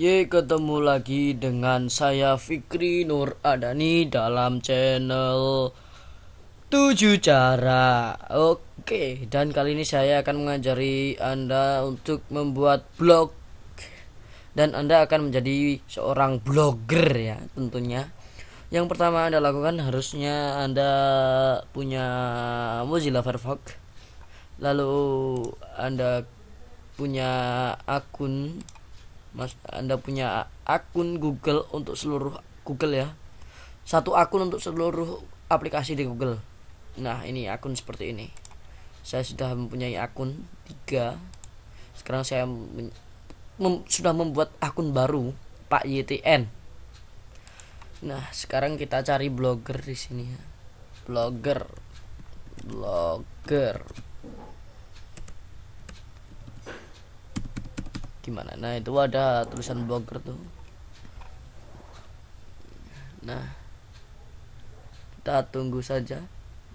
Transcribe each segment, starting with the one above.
Ye ketemu lagi dengan saya Fikri Nur Adani dalam channel 7 cara Oke dan kali ini saya akan mengajari anda untuk membuat blog Dan anda akan menjadi seorang blogger ya tentunya Yang pertama anda lakukan harusnya anda punya Mozilla Firefox Lalu anda punya akun mas anda punya akun Google untuk seluruh Google ya satu akun untuk seluruh aplikasi di Google nah ini akun seperti ini saya sudah mempunyai akun 3. sekarang saya mem sudah membuat akun baru Pak YTN nah sekarang kita cari blogger di sini ya blogger blogger gimana nah itu ada tulisan blogger tuh nah kita tunggu saja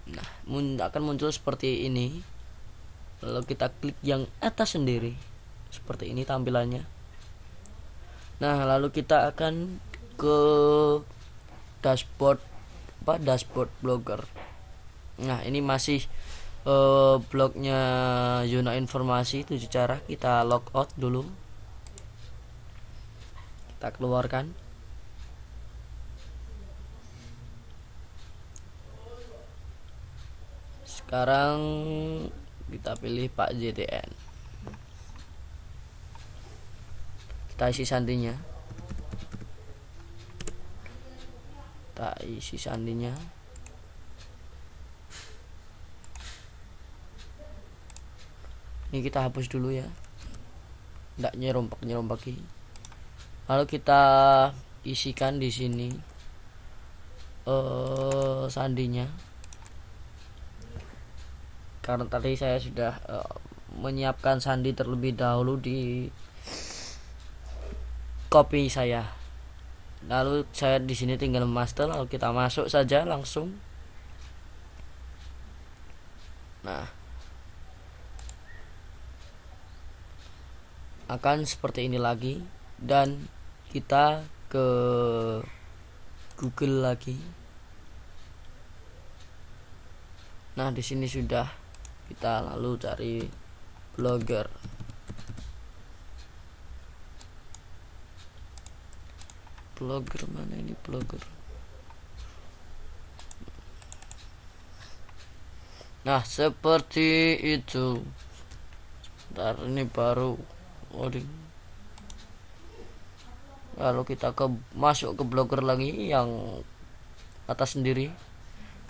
nah mun akan muncul seperti ini lalu kita klik yang atas sendiri seperti ini tampilannya nah lalu kita akan ke dashboard apa dashboard blogger nah ini masih uh, Yuna zona informasi itu cara kita logout dulu kita keluarkan sekarang kita pilih Pak JTN kita isi sandinya kita isi sandinya ini kita hapus dulu ya enggak nyerompak nyerompaki lalu kita isikan di sini uh, sandinya karena tadi saya sudah uh, menyiapkan sandi terlebih dahulu di kopi saya lalu saya di sini tinggal master lalu kita masuk saja langsung nah akan seperti ini lagi dan kita ke Google lagi. Nah, di sini sudah kita lalu cari blogger. Blogger mana ini blogger? Nah, seperti itu. Sebentar ini baru loading lalu kita ke masuk ke blogger lagi yang atas sendiri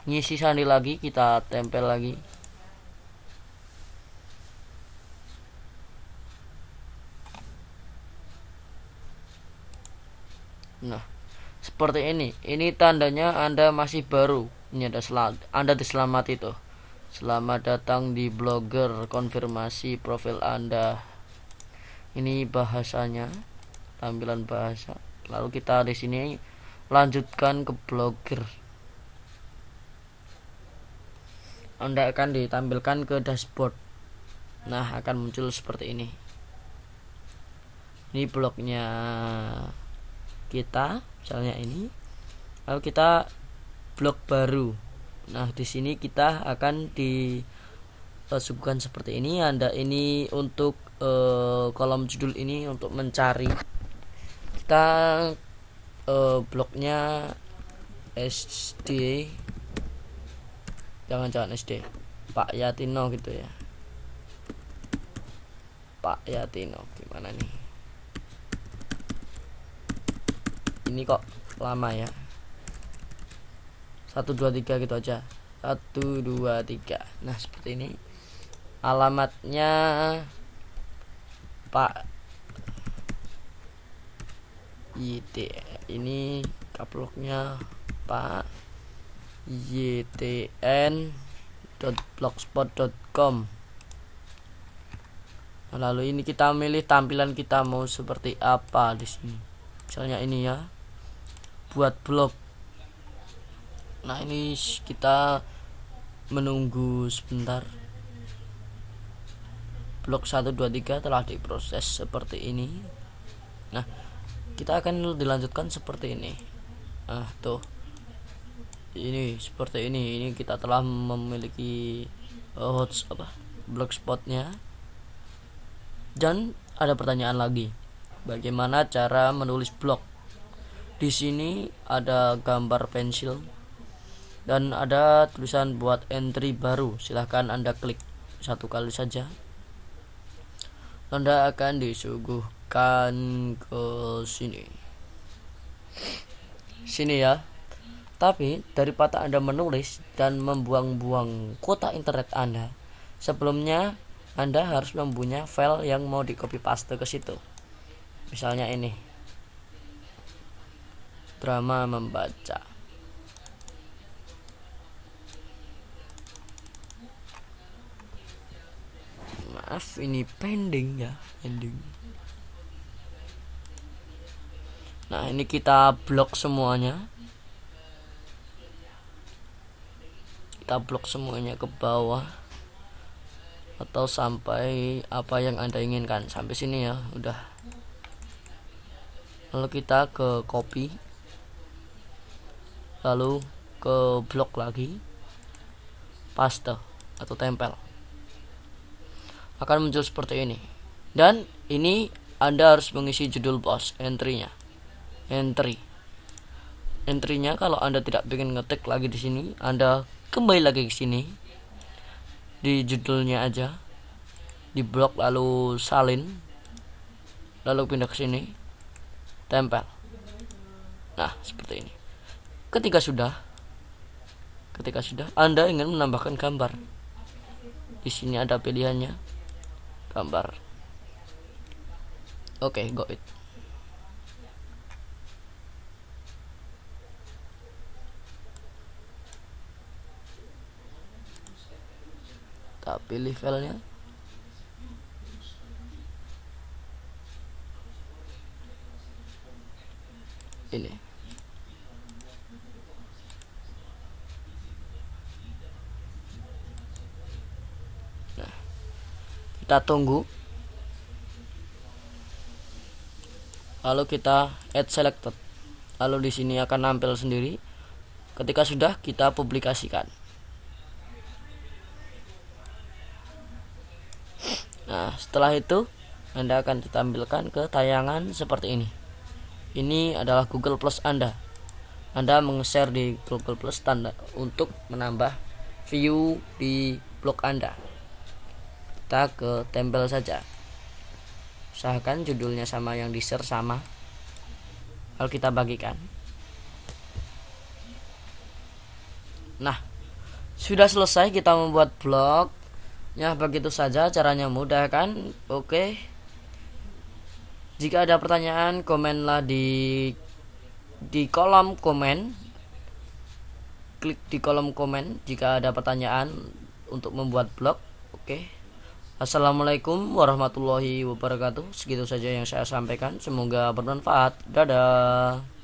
ngisi sandi lagi kita tempel lagi nah seperti ini ini tandanya anda masih baru ini ada selamat anda diselamat itu. selamat datang di blogger konfirmasi profil anda ini bahasanya tampilan bahasa lalu kita di sini lanjutkan ke blogger Anda akan ditampilkan ke dashboard nah akan muncul seperti ini ini blognya kita misalnya ini lalu kita blog baru nah di sini kita akan disuguhkan eh, seperti ini Anda ini untuk uh, kolom judul ini untuk mencari kita uh, blognya SD jangan-jangan SD Pak Yatino gitu ya Pak Yatino gimana nih ini kok lama ya satu dua tiga gitu aja satu dua tiga nah seperti ini alamatnya pak YT ini kaploknya pak ytn.blogspot.com nah, lalu ini kita milih tampilan kita mau seperti apa di sini misalnya ini ya buat blog nah ini kita menunggu sebentar blok 123 telah diproses seperti ini nah kita akan dilanjutkan seperti ini nah tuh ini seperti ini ini kita telah memiliki eh, hot apa blog spotnya dan ada pertanyaan lagi bagaimana cara menulis blog di sini ada gambar pensil dan ada tulisan buat entry baru silahkan anda klik satu kali saja anda akan disuguhkan ke sini. Sini ya. Tapi daripada Anda menulis dan membuang-buang kuota internet Anda, sebelumnya Anda harus mempunyai file yang mau di copy paste ke situ. Misalnya ini. Drama membaca. maaf ini pending ya pending nah ini kita blok semuanya kita blok semuanya ke bawah atau sampai apa yang anda inginkan sampai sini ya udah lalu kita ke copy lalu ke blok lagi paste atau tempel akan muncul seperti ini dan ini anda harus mengisi judul post entry-nya entry entry-nya kalau anda tidak ingin ngetik lagi di sini anda kembali lagi ke sini di judulnya aja di blok lalu salin lalu pindah ke sini tempel nah seperti ini ketika sudah ketika sudah anda ingin menambahkan gambar di sini ada pilihannya gambar oke okay, go it kita pilih filenya ini kita tunggu lalu kita add selected lalu di sini akan nampil sendiri ketika sudah kita publikasikan nah setelah itu anda akan ditampilkan ke tayangan seperti ini ini adalah Google Plus Anda Anda meng-share di Google Plus tanda untuk menambah view di blog Anda kita ke tempel saja usahakan judulnya sama yang di share sama kalau kita bagikan nah sudah selesai kita membuat blog ya begitu saja caranya mudah kan oke jika ada pertanyaan komenlah di di kolom komen klik di kolom komen jika ada pertanyaan untuk membuat blog oke Assalamualaikum warahmatullahi wabarakatuh. Segitu saja yang saya sampaikan. Semoga bermanfaat. Dadah.